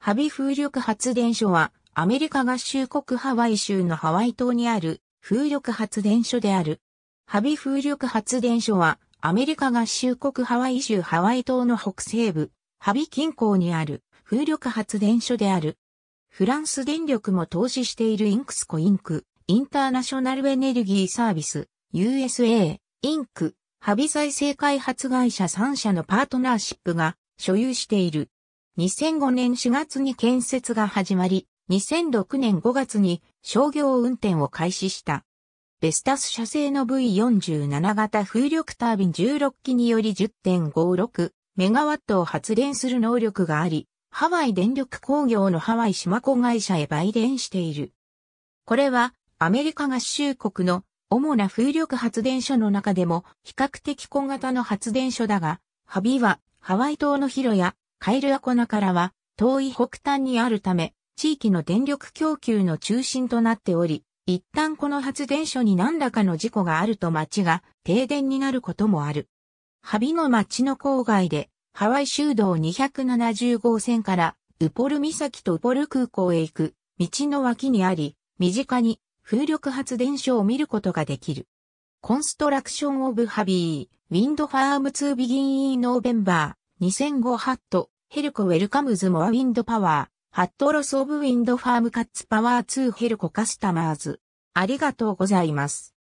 ハビ風力発電所は、アメリカ合衆国ハワイ州のハワイ島にある風力発電所である。ハビ風力発電所は、アメリカ合衆国ハワイ州ハワイ島の北西部、ハビ近郊にある風力発電所である。フランス電力も投資しているインクスコインク、インターナショナルエネルギーサービス、USA、インク、ハビ財政開発会社3社のパートナーシップが所有している。2005年4月に建設が始まり、2006年5月に商業運転を開始した。ベスタス社製の V47 型風力タービン16機により10.56メガワットを発電する能力があり、ハワイ電力工業のハワイ島子会社へ売電している。これはアメリカ合衆国の主な風力発電所の中でも比較的小型の発電所だが、ハビはハワイ島のヒロやカエルアコナからは遠い北端にあるため、地域の電力供給の中心となっており、一旦この発電所に何らかの事故があると町が停電になることもある。ハビの町の郊外で、ハワイ州道270号線からウポル岬とウポル空港へ行く道の脇にあり、身近に風力発電所を見ることができる。コンストラクションオブハビー、ウィンドファームツービギンイーノーベンバー、2005ハット、ヘルコウェルカムズモアウィンドパワー、ハットロスオブウィンドファームカッツパワー2ヘルコカスタマーズ。ありがとうございます。